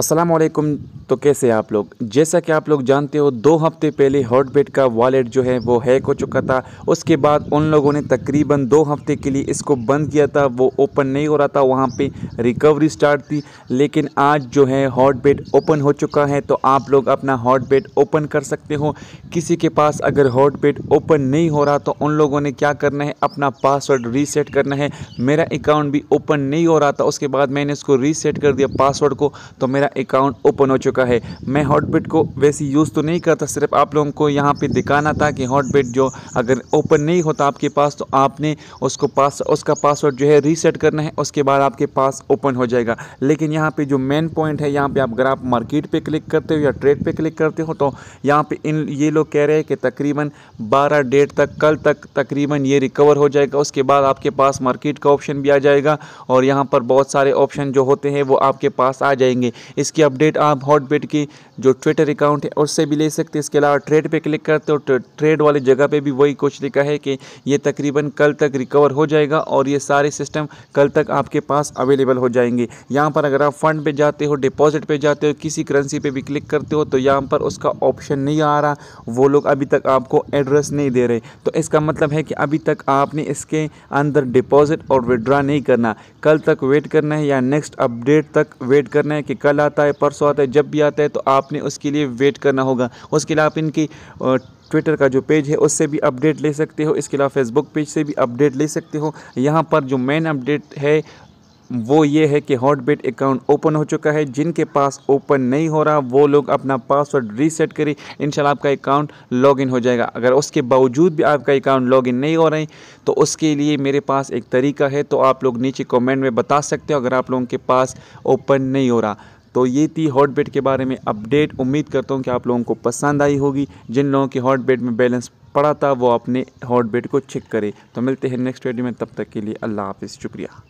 السلام عليكم तो कैसे आप लोग जैसा कि आप लोग जानते हो दो हफ्ते पहले हॉटबेट का वॉलेट जो है वो हैक हो चुका था उसके बाद उन लोगों ने तकरीबन दो हफ्ते के लिए इसको बंद किया था वो ओपन नहीं हो रहा था वहाँ पे रिकवरी स्टार्ट थी लेकिन आज जो है हॉटबेट ओपन हो चुका है तो आप लोग अपना हॉटबेट ओपन कर सकते हो किसी के पास अगर हॉटबेट ओपन नहीं हो रहा तो उन लोगों ने क्या करना है अपना पासवर्ड रीसेट करना है मेरा अकाउंट भी ओपन नहीं हो रहा था उसके बाद मैंने इसको रीसेट कर दिया पासवर्ड को तो मेरा अकाउंट ओपन हो चुका चुका है मैं हॉटबेड को वैसे यूज़ तो नहीं करता सिर्फ आप लोगों को यहाँ पे दिखाना था कि हॉटबेड जो अगर ओपन नहीं होता आपके पास तो आपने उसको पास उसका पासवर्ड जो है रीसेट करना है उसके बाद आपके पास ओपन हो जाएगा लेकिन यहाँ पर जो मेन पॉइंट है यहाँ पर आप अगर आप मार्केट पर क्लिक करते हो या ट्रेड पर क्लिक करते हो तो यहाँ पर इन ये लोग कह रहे हैं कि तकरीबन बारह डेट तक कल तक तकरीबन ये रिकवर हो जाएगा उसके बाद आपके पास मार्केट का ऑप्शन भी आ जाएगा और यहाँ पर बहुत सारे ऑप्शन जो होते हैं वो आपके पास आ जाएंगे इसकी अपडेट आप हॉट बेट की जो ट्विटर अकाउंट है उससे भी ले सकते हैं इसके अलावा ट्रेड पे क्लिक करते हो तो ट्रेड वाली जगह पे भी वही कुछ लिखा है कि ये तकरीबन कल तक रिकवर हो जाएगा और ये सारे सिस्टम कल तक आपके पास अवेलेबल हो जाएंगे यहाँ पर अगर आप फंड पे जाते हो डिपॉजिट पे जाते हो किसी करेंसी पे भी क्लिक करते हो तो यहाँ पर उसका ऑप्शन नहीं आ रहा वो लोग अभी तक आपको एड्रेस नहीं दे रहे तो इसका मतलब है कि अभी तक आपने इसके अंदर डिपॉजिट और विड्रा नहीं करना कल तक वेट करना है या नेक्स्ट अपडेट तक वेट करना है कि कल आता है परसों आता है जब भी भी आता है तो आपने उसके लिए वेट करना होगा उसके लिए आप इनकी ट्विटर का जो पेज है उससे भी अपडेट ले सकते हो इसके अलावा फेसबुक पेज से भी अपडेट ले सकते हो यहाँ पर जो मेन अपडेट है वो ये है कि हॉटबेट अकाउंट ओपन हो चुका है जिनके पास ओपन नहीं हो रहा वो लोग अपना पासवर्ड रीसेट करें इंशाल्लाह आपका अकाउंट लॉगिन हो जाएगा अगर उसके बावजूद भी आपका अकाउंट लॉगिन नहीं हो रहे तो उसके लिए मेरे पास एक तरीका है तो आप लोग नीचे कमेंट में बता सकते हो अगर आप लोगों के पास ओपन नहीं हो रहा तो ये थी हॉट बेड के बारे में अपडेट उम्मीद करता हूँ कि आप लोगों को पसंद आई होगी जिन लोगों के हॉट बेड में बैलेंस पड़ा था वो अपने हॉट बेड को चेक करें तो मिलते हैं नेक्स्ट वीडियो में तब तक के लिए अल्लाह हाफिज़ शुक्रिया